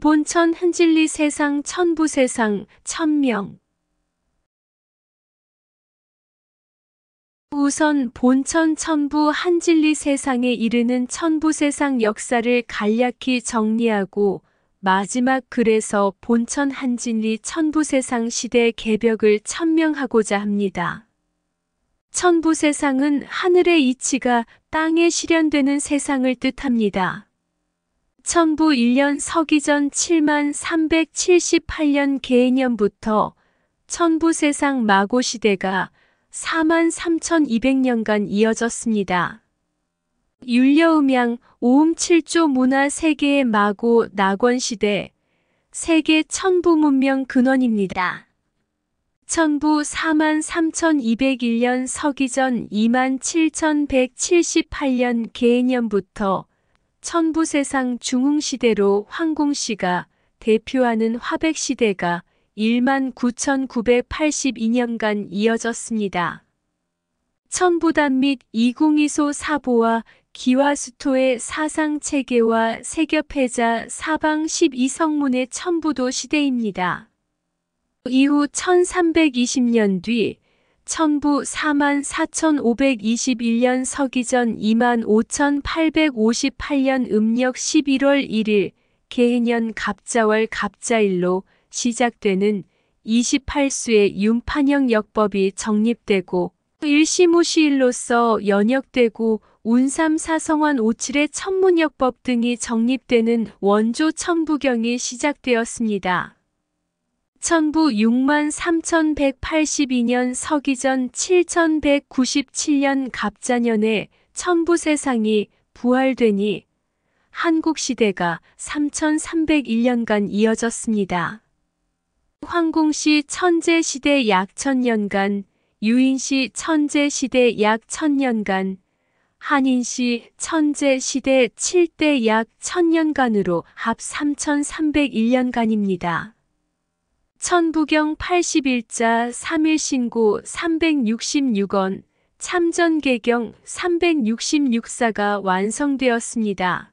본천 흔질리 세상 천부세상 천명 우선 본천 천부 한진리 세상에 이르는 천부세상 역사를 간략히 정리하고 마지막 글에서 본천 한진리 천부세상 시대 개벽을 천명하고자 합니다. 천부세상은 하늘의 이치가 땅에 실현되는 세상을 뜻합니다. 천부 1년 서기전 7만 378년 개년부터 천부 세상 마고 시대가 4 3200년간 이어졌습니다. 율려음양 오음 7조 문화 세계의 마고 낙원 시대 세계 천부 문명 근원입니다. 천부 4 3201년 서기전 2 7178년 개년부터 천부세상 중흥시대로 황공시가 대표하는 화백시대가 1 9,982년간 이어졌습니다. 천부단 및 이공이소 사보와 기와수토의 사상 체계와 세겹해자 사방 12성문의 천부도 시대입니다. 이후 1320년 뒤 천부 44,521년 서기전 25,858년 음력 11월 1일 개해년 갑자월 갑자일로 시작되는 28수의 윤판형 역법이 정립되고 일시무시일로서 연역되고 운삼사성원 오칠의 천문역법 등이 정립되는 원조 천부경이 시작되었습니다. 천부 6 3182년 서기전 7197년 갑자년에 천부 세상이 부활되니 한국 시대가 3301년간 이어졌습니다. 황궁시천재시대약 천년간, 유인시 천재시대약 천년간, 한인시 천재시대 7대 약 천년간으로 합 3301년간입니다. 천부경 81자 3일신고 366원 참전개경 366사가 완성되었습니다.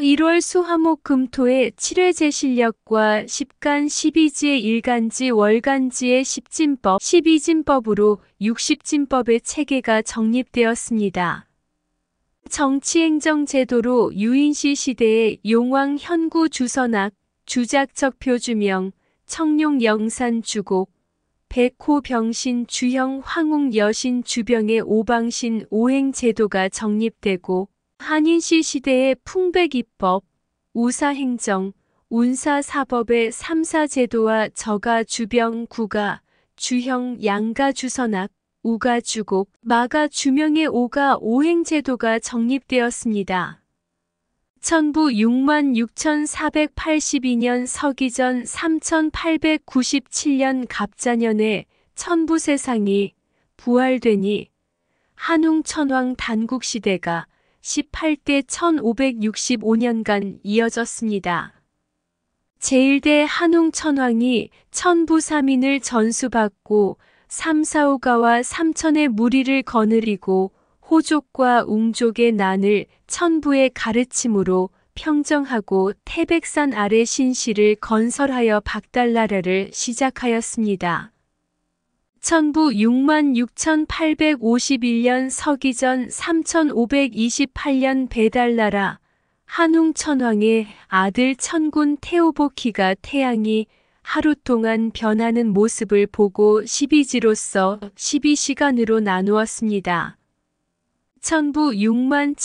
1월 수화목 금토의 7회 제실력과 10간 12지의 일간지 월간지의 10진법 12진법으로 60진법의 체계가 정립되었습니다. 정치행정제도로 유인시 시대의 용왕 현구 주선악 주작적 표주명 청룡 영산 주곡, 백호 병신 주형 황웅 여신 주병의 오방신 오행 제도가 정립되고 한인시 시대의 풍백이법 우사행정, 운사사법의 삼사제도와 저가 주병 구가, 주형 양가 주선악, 우가 주곡, 마가 주명의 오가 오행제도가 정립되었습니다. 천부 66,482년 서기전 3897년 갑자년에 천부 세상이 부활되니 한웅 천왕 단국 시대가 18대 1565년간 이어졌습니다. 제1대 한웅 천왕이 천부 사민을 전수받고 삼사오가와 삼천의 무리를 거느리고 호족과 웅족의 난을 천부의 가르침으로 평정하고 태백산 아래 신시를 건설하여 박달나라를 시작하였습니다. 천부 66,851년 서기전 3,528년 배달나라 한웅 천황의 아들 천군 태오보키가 태양이 하루 동안 변하는 모습을 보고 12지로서 12시간으로 나누었습니다. 천부 6만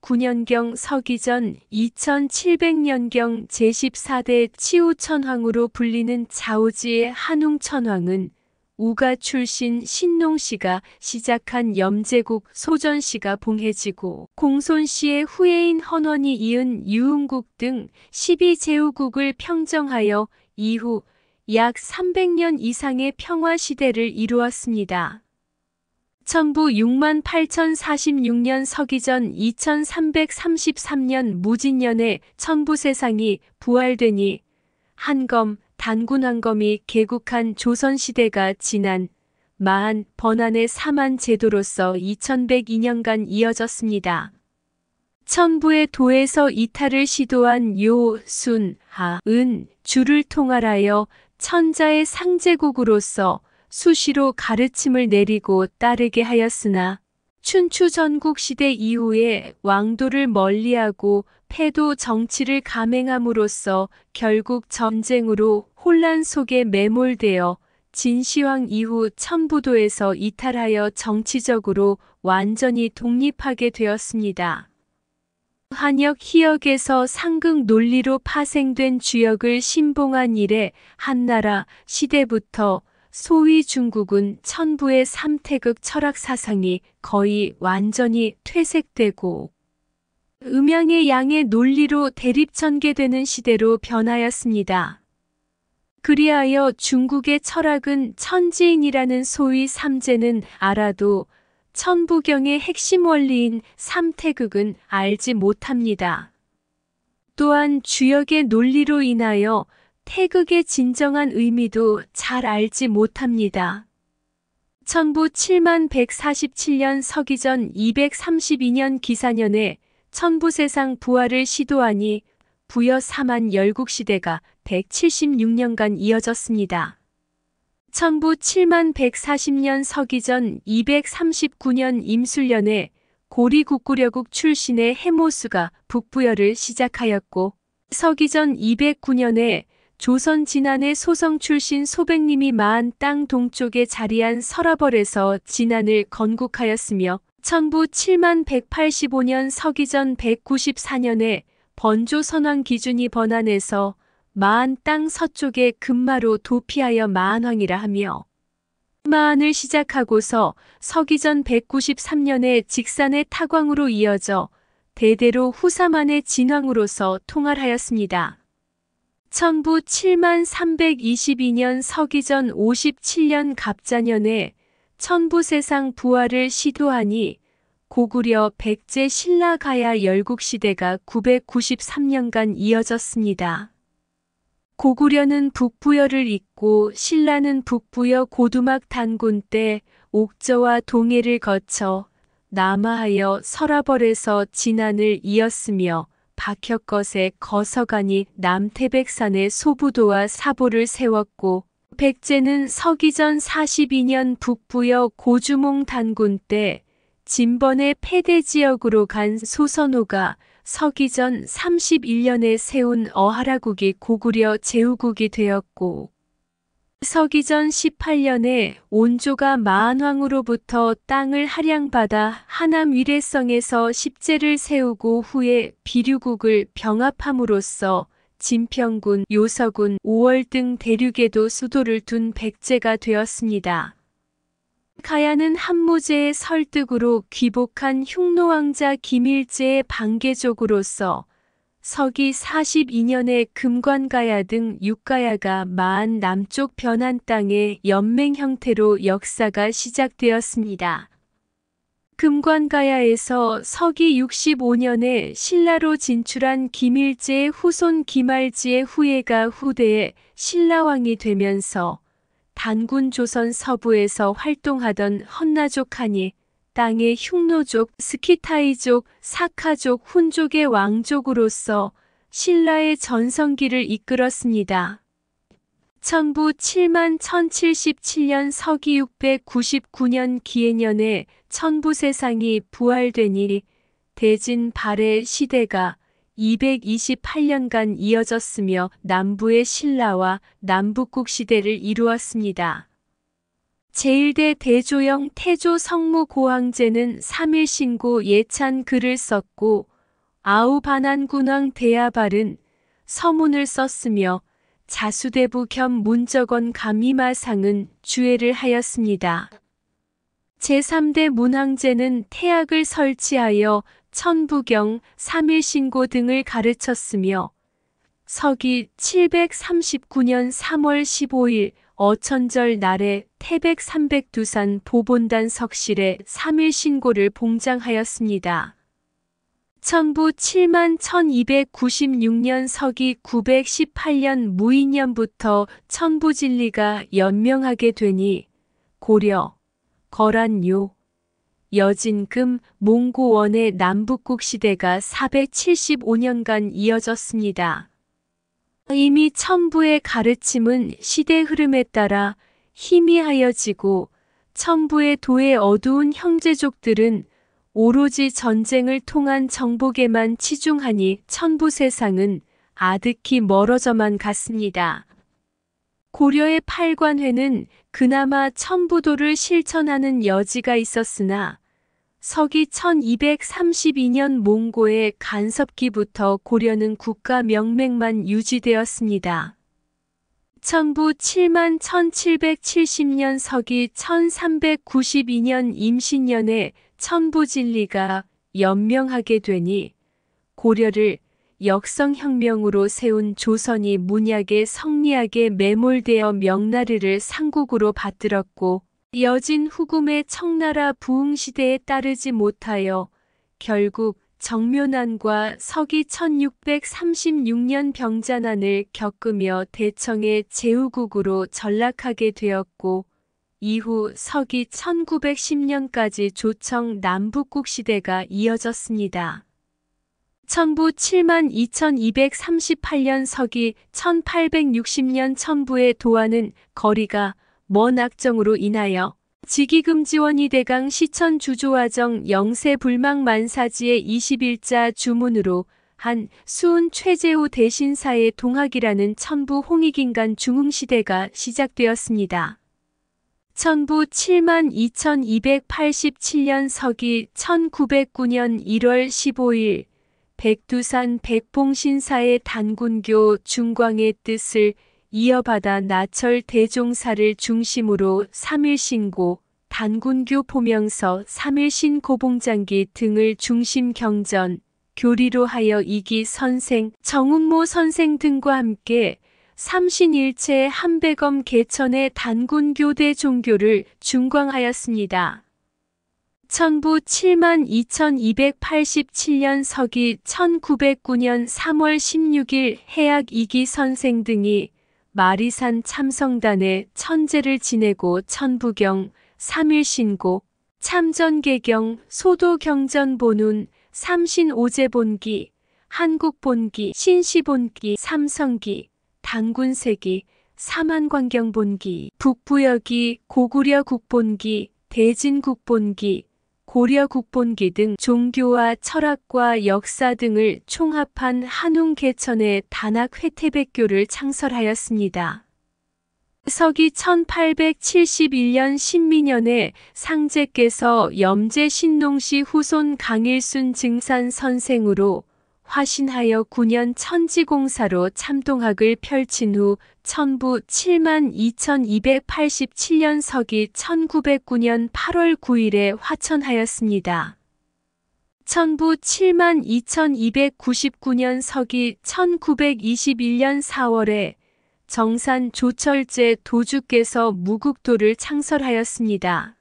7679년경 서기전 2700년경 제14대 치우천황으로 불리는 자오지의 한웅천황은 우가 출신 신농씨가 시작한 염제국 소전씨가 봉해지고 공손씨의 후예인 헌원이 이은 유흥국 등 12제후국을 평정하여 이후 약 300년 이상의 평화시대를 이루었습니다. 천부 6 8046년 서기전 2333년 무진년에 천부 세상이 부활되니 한검, 단군왕검이 개국한 조선시대가 지난 마한 번안의 사만 제도로서 2102년간 이어졌습니다. 천부의 도에서 이탈을 시도한 요, 순, 하, 은, 주를 통할하여 천자의 상제국으로서 수시로 가르침을 내리고 따르게 하였으나 춘추 전국시대 이후에 왕도를 멀리하고 패도 정치를 감행함으로써 결국 전쟁으로 혼란 속에 매몰되어 진시황 이후 천부도에서 이탈하여 정치적으로 완전히 독립하게 되었습니다. 한역 희역에서 상극 논리로 파생된 주역을 신봉한 이래 한나라 시대부터 소위 중국은 천부의 삼태극 철학 사상이 거의 완전히 퇴색되고 음양의 양의 논리로 대립전개되는 시대로 변하였습니다. 그리하여 중국의 철학은 천지인이라는 소위 삼재는 알아도 천부경의 핵심 원리인 삼태극은 알지 못합니다. 또한 주역의 논리로 인하여 태극의 진정한 의미도 잘 알지 못합니다. 1747년 서기전 232년 기사년에 천부세상 부활을 시도하니 부여 4만 열국시대가 176년간 이어졌습니다. 천부 7 140년 서기전 239년 임술년에 고리국구려국 출신의 해모수가 북부여를 시작하였고 서기전 209년에 조선 진안의 소성 출신 소백님이 마한 땅 동쪽에 자리한 서라벌에서 진안을 건국하였으며 천부 7만 185년 서기전 194년에 번조 선왕 기준이 번안해서 마한 땅 서쪽에 금마로 도피하여 마한왕이라 하며 마한을 시작하고서 서기전 193년에 직산의 타광으로 이어져 대대로 후사만의 진왕으로서 통할하였습니다. 사천부 7만 322년 서기전 57년 갑자년에 천부세상 부활을 시도하니 고구려 백제 신라가야 열국시대가 993년간 이어졌습니다. 고구려는 북부여를 잇고 신라는 북부여 고두막 단군 때 옥저와 동해를 거쳐 남하하여 서라벌에서 진안을 이었으며 박혁것의 거서관이 남태백산에 소부도와 사보를 세웠고 백제는 서기전 42년 북부여 고주몽 단군 때 진번의 패대 지역으로 간 소선호가 서기전 31년에 세운 어하라국이 고구려 제후국이 되었고 서기전 18년에 온조가 만한왕으로부터 땅을 하량받아 하남 위례성에서 십제를 세우고 후에 비류국을 병합함으로써 진평군, 요서군, 오월 등 대륙에도 수도를 둔 백제가 되었습니다. 가야는 한무제의 설득으로 귀복한 흉노왕자 김일제의 반개족으로서 서기 42년에 금관가야 등 육가야가 마한 남쪽 변한 땅의 연맹 형태로 역사가 시작되었습니다. 금관가야에서 서기 65년에 신라로 진출한 김일제의 후손 김알지의 후예가 후대에 신라왕이 되면서 단군 조선 서부에서 활동하던 헌나족 한이 땅의 흉노족, 스키타이족, 사카족, 훈족의 왕족으로서 신라의 전성기를 이끌었습니다. 천부 7만 1077년 서기 699년 기해년에 천부 세상이 부활되니 대진 발의 시대가 228년간 이어졌으며 남부의 신라와 남북국 시대를 이루었습니다. 제1대 대조영 태조 성무고황제는 3일 신고 예찬 글을 썼고 아우반안군왕 대야발은 서문을 썼으며 자수대부 겸 문적원 감미마상은 주애를 하였습니다. 제3대 문황제는 태학을 설치하여 천부경, 삼일신고 등을 가르쳤으며 서기 739년 3월 15일 어천절 날에 태백 302산 보본단 석실에 3일 신고를 봉장하였습니다. 천부 7만 1296년 서기 918년 무인년부터 천부 진리가 연명하게 되니 고려, 거란요, 여진금, 몽고원의 남북국 시대가 475년간 이어졌습니다. 이미 천부의 가르침은 시대 흐름에 따라 희미하여지고 천부의 도에 어두운 형제족들은 오로지 전쟁을 통한 정복에만 치중하니 천부 세상은 아득히 멀어져만 갔습니다. 고려의 팔관회는 그나마 천부도를 실천하는 여지가 있었으나 서기 1232년 몽고의 간섭기부터 고려는 국가 명맥만 유지되었습니다. 천부 7 1770년 서기 1392년 임신년에 천부진리가 연명하게 되니 고려를 역성혁명으로 세운 조선이 문약에 성리학에 매몰되어 명나라를 상국으로 받들었고 여진 후금의 청나라 부흥시대에 따르지 못하여 결국 정묘난과 서기 1636년 병자난을 겪으며 대청의 제후국으로 전락하게 되었고 이후 서기 1910년까지 조청 남북국 시대가 이어졌습니다. 천부 7 2238년 서기 1860년 천부의 도안은 거리가 먼 악정으로 인하여 지기금 지원이 대강 시천 주조화정 영세 불망 만사지의 21자 주문으로 한 수은 최재우 대신사의 동학이라는 천부 홍익인간 중흥시대가 시작되었습니다. 천부 7 2287년 서기 1909년 1월 15일 백두산 백봉신사의 단군교 중광의 뜻을 이어받아 나철 대종사를 중심으로 3일신고, 단군교 포명서 3일신고 봉장기 등을 중심 경전, 교리로 하여 이기 선생, 정운모 선생 등과 함께 삼신일체 한백엄 개천의 단군교대 종교를 중광하였습니다. 천부 7 2287년 서기 1909년 3월 16일 해악 이기 선생 등이 마리산 참성단에 천재를 지내고 천부경, 삼일신고, 참전개경, 소도경전본운, 삼신오제본기, 한국본기, 신시본기, 삼성기, 당군세기, 사만광경본기, 북부역이 고구려국본기, 대진국본기, 고려 국본기 등 종교와 철학과 역사 등을 총합한 한웅 개천의 단학 회태백교를 창설하였습니다. 서기 1871년 신민년에 상제께서 염제 신농시 후손 강일순 증산 선생으로 화신하여 9년 천지공사로 참동학을 펼친 후 천부 7 2287년 서기 1909년 8월 9일에 화천하였습니다. 천부 7 2299년 서기 1921년 4월에 정산 조철제 도주께서 무국도를 창설하였습니다.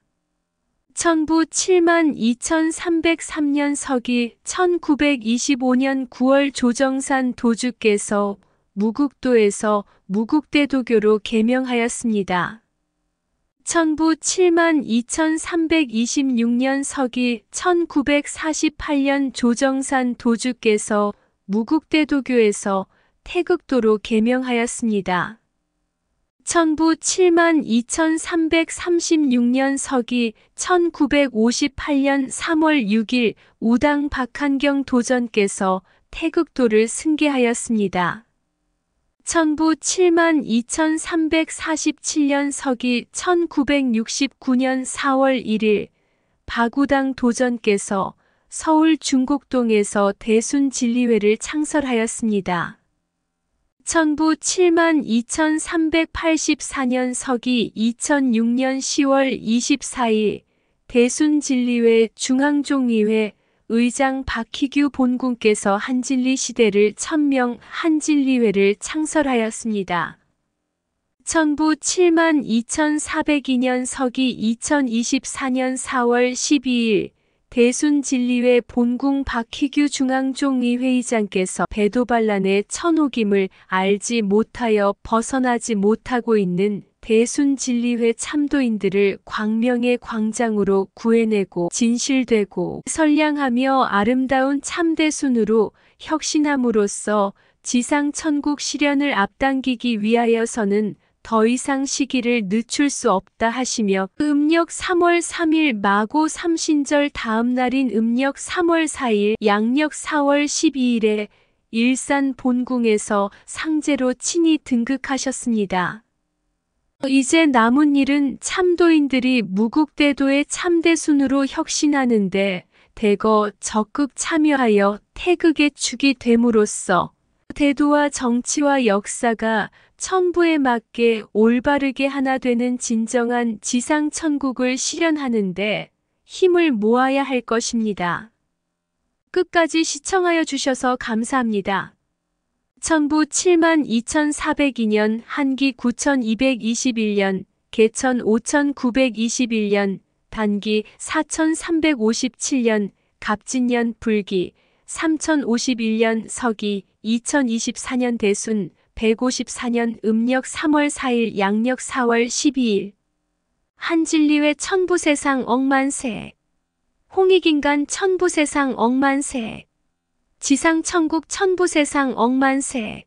천부 7만 2303년 서기 1925년 9월 조정산 도주께서 무국도에서 무국대 도교로 개명하였습니다. 천부 7만 2326년 서기 1948년 조정산 도주께서 무국대 도교에서 태극도로 개명하였습니다. 천부 7만 2336년 서기 1958년 3월 6일 우당 박한경 도전께서 태극도를 승계하였습니다. 천부 7만 2347년 서기 1969년 4월 1일 박우당 도전께서 서울 중곡동에서 대순 진리회를 창설하였습니다. 천부 7만 2384년 서기 2006년 10월 24일 대순진리회 중앙종의회 의장 박희규 본군께서 한진리 시대를 천명 한진리회를 창설하였습니다. 천부 7만 2402년 서기 2024년 4월 12일 대순 진리회 본궁 박희규 중앙종의회의장께서 배도반란의 천옥임을 알지 못하여 벗어나지 못하고 있는 대순 진리회 참도인들을 광명의 광장으로 구해내고 진실되고 선량하며 아름다운 참대순으로 혁신함으로써 지상 천국 실현을 앞당기기 위하여서는 더 이상 시기를 늦출 수 없다 하시며 음력 3월 3일 마고 삼신절 다음 날인 음력 3월 4일 양력 4월 12일에 일산 본궁에서 상제로 친히 등극하셨습니다. 이제 남은 일은 참도인들이 무국대도의 참대순으로 혁신하는데 대거 적극 참여하여 태극의 축이 됨으로써 대도와 정치와 역사가 천부에 맞게 올바르게 하나 되는 진정한 지상 천국을 실현하는데 힘을 모아야 할 것입니다. 끝까지 시청하여 주셔서 감사합니다. 천부 7 2402년 한기 9221년 개천 5921년 단기 4357년 갑진년 불기 3051년 서기 2024년 대순 1 5 4년 음력 3월 4일 양력 4월 12일 한진리회 천부세상 억만세 홍익인간 천부세상 억만세 지상천국 천부세상 억만세